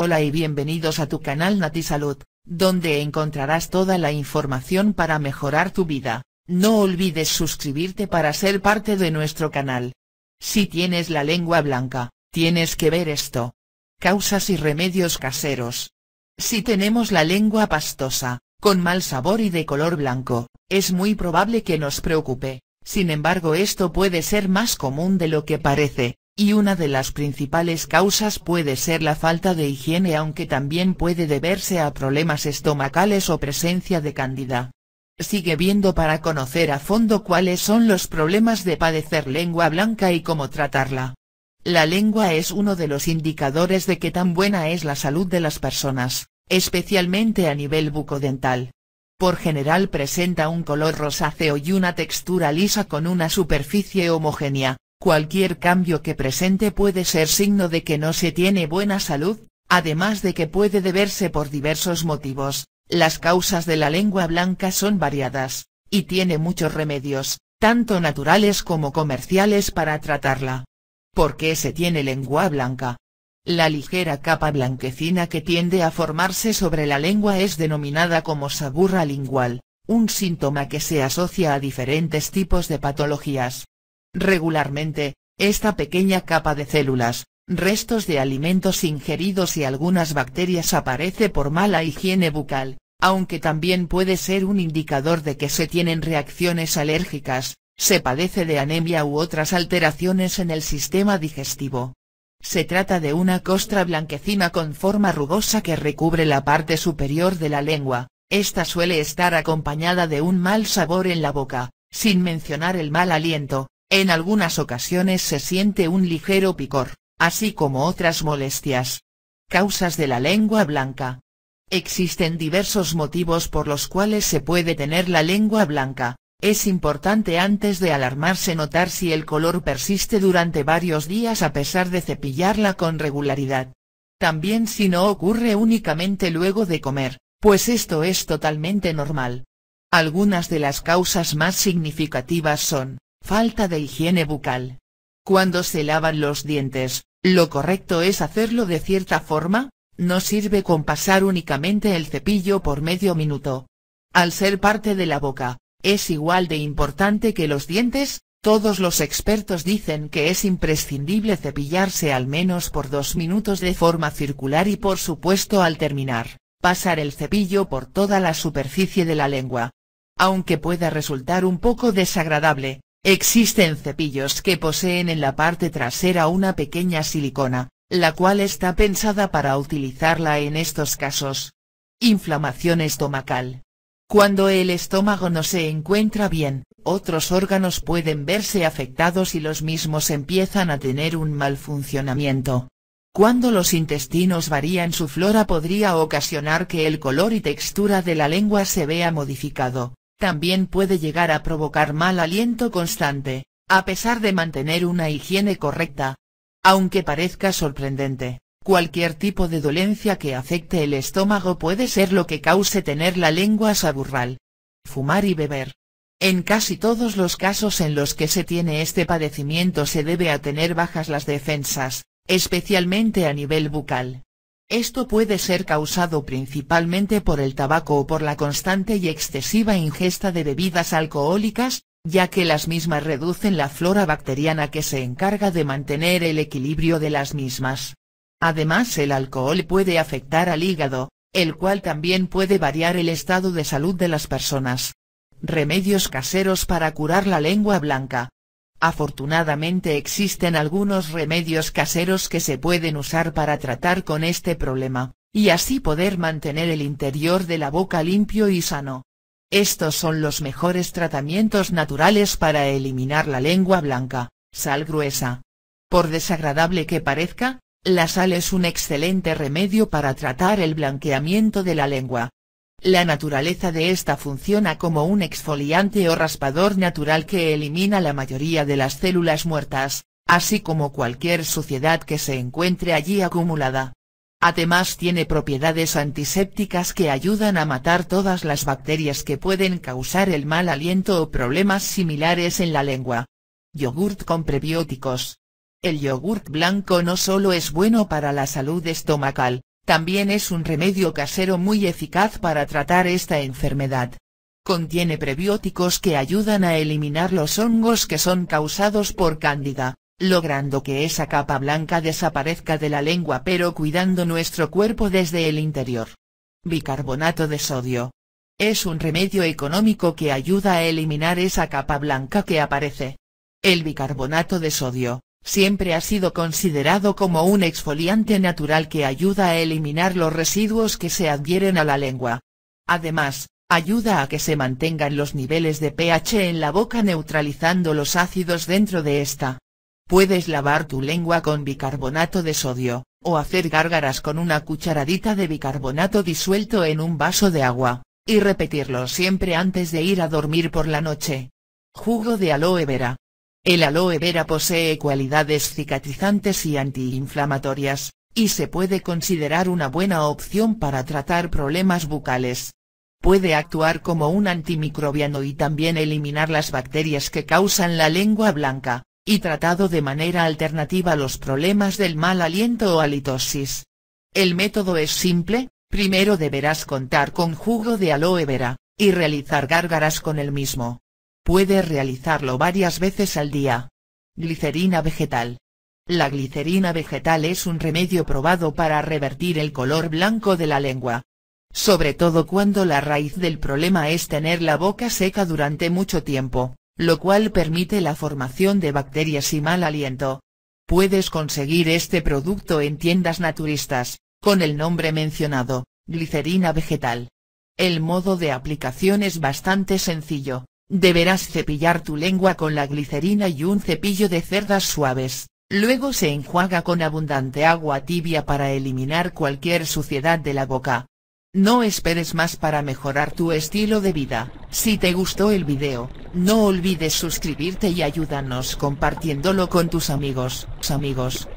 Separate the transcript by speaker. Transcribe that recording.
Speaker 1: Hola y bienvenidos a tu canal Natisalud, Salud, donde encontrarás toda la información para mejorar tu vida, no olvides suscribirte para ser parte de nuestro canal. Si tienes la lengua blanca, tienes que ver esto. Causas y remedios caseros. Si tenemos la lengua pastosa, con mal sabor y de color blanco, es muy probable que nos preocupe, sin embargo esto puede ser más común de lo que parece, y una de las principales causas puede ser la falta de higiene aunque también puede deberse a problemas estomacales o presencia de cándida. Sigue viendo para conocer a fondo cuáles son los problemas de padecer lengua blanca y cómo tratarla. La lengua es uno de los indicadores de que tan buena es la salud de las personas, especialmente a nivel bucodental. Por general presenta un color rosáceo y una textura lisa con una superficie homogénea, Cualquier cambio que presente puede ser signo de que no se tiene buena salud, además de que puede deberse por diversos motivos, las causas de la lengua blanca son variadas, y tiene muchos remedios, tanto naturales como comerciales para tratarla. ¿Por qué se tiene lengua blanca? La ligera capa blanquecina que tiende a formarse sobre la lengua es denominada como saburra lingual, un síntoma que se asocia a diferentes tipos de patologías, Regularmente, esta pequeña capa de células, restos de alimentos ingeridos y algunas bacterias aparece por mala higiene bucal, aunque también puede ser un indicador de que se tienen reacciones alérgicas, se padece de anemia u otras alteraciones en el sistema digestivo. Se trata de una costra blanquecina con forma rugosa que recubre la parte superior de la lengua, esta suele estar acompañada de un mal sabor en la boca, sin mencionar el mal aliento, en algunas ocasiones se siente un ligero picor, así como otras molestias. Causas de la lengua blanca. Existen diversos motivos por los cuales se puede tener la lengua blanca, es importante antes de alarmarse notar si el color persiste durante varios días a pesar de cepillarla con regularidad. También si no ocurre únicamente luego de comer, pues esto es totalmente normal. Algunas de las causas más significativas son, Falta de higiene bucal. Cuando se lavan los dientes, lo correcto es hacerlo de cierta forma, no sirve con pasar únicamente el cepillo por medio minuto. Al ser parte de la boca, es igual de importante que los dientes, todos los expertos dicen que es imprescindible cepillarse al menos por dos minutos de forma circular y por supuesto al terminar, pasar el cepillo por toda la superficie de la lengua. Aunque pueda resultar un poco desagradable, Existen cepillos que poseen en la parte trasera una pequeña silicona, la cual está pensada para utilizarla en estos casos. Inflamación estomacal. Cuando el estómago no se encuentra bien, otros órganos pueden verse afectados y los mismos empiezan a tener un mal funcionamiento. Cuando los intestinos varían su flora podría ocasionar que el color y textura de la lengua se vea modificado, también puede llegar a provocar mal aliento constante, a pesar de mantener una higiene correcta. Aunque parezca sorprendente, cualquier tipo de dolencia que afecte el estómago puede ser lo que cause tener la lengua saburral. Fumar y beber. En casi todos los casos en los que se tiene este padecimiento se debe a tener bajas las defensas, especialmente a nivel bucal. Esto puede ser causado principalmente por el tabaco o por la constante y excesiva ingesta de bebidas alcohólicas, ya que las mismas reducen la flora bacteriana que se encarga de mantener el equilibrio de las mismas. Además el alcohol puede afectar al hígado, el cual también puede variar el estado de salud de las personas. Remedios caseros para curar la lengua blanca. Afortunadamente existen algunos remedios caseros que se pueden usar para tratar con este problema, y así poder mantener el interior de la boca limpio y sano. Estos son los mejores tratamientos naturales para eliminar la lengua blanca, sal gruesa. Por desagradable que parezca, la sal es un excelente remedio para tratar el blanqueamiento de la lengua. La naturaleza de esta funciona como un exfoliante o raspador natural que elimina la mayoría de las células muertas, así como cualquier suciedad que se encuentre allí acumulada. Además tiene propiedades antisépticas que ayudan a matar todas las bacterias que pueden causar el mal aliento o problemas similares en la lengua. Yogurt con prebióticos. El yogurt blanco no solo es bueno para la salud estomacal, también es un remedio casero muy eficaz para tratar esta enfermedad. Contiene prebióticos que ayudan a eliminar los hongos que son causados por cándida, logrando que esa capa blanca desaparezca de la lengua pero cuidando nuestro cuerpo desde el interior. Bicarbonato de sodio. Es un remedio económico que ayuda a eliminar esa capa blanca que aparece. El bicarbonato de sodio, Siempre ha sido considerado como un exfoliante natural que ayuda a eliminar los residuos que se adhieren a la lengua. Además, ayuda a que se mantengan los niveles de pH en la boca neutralizando los ácidos dentro de esta. Puedes lavar tu lengua con bicarbonato de sodio, o hacer gárgaras con una cucharadita de bicarbonato disuelto en un vaso de agua, y repetirlo siempre antes de ir a dormir por la noche. Jugo de aloe vera. El aloe vera posee cualidades cicatrizantes y antiinflamatorias, y se puede considerar una buena opción para tratar problemas bucales. Puede actuar como un antimicrobiano y también eliminar las bacterias que causan la lengua blanca, y tratado de manera alternativa los problemas del mal aliento o halitosis. El método es simple, primero deberás contar con jugo de aloe vera, y realizar gárgaras con el mismo. Puede realizarlo varias veces al día. Glicerina vegetal. La glicerina vegetal es un remedio probado para revertir el color blanco de la lengua. Sobre todo cuando la raíz del problema es tener la boca seca durante mucho tiempo, lo cual permite la formación de bacterias y mal aliento. Puedes conseguir este producto en tiendas naturistas, con el nombre mencionado, glicerina vegetal. El modo de aplicación es bastante sencillo, Deberás cepillar tu lengua con la glicerina y un cepillo de cerdas suaves, luego se enjuaga con abundante agua tibia para eliminar cualquier suciedad de la boca. No esperes más para mejorar tu estilo de vida, si te gustó el video, no olvides suscribirte y ayúdanos compartiéndolo con tus amigos, amigos.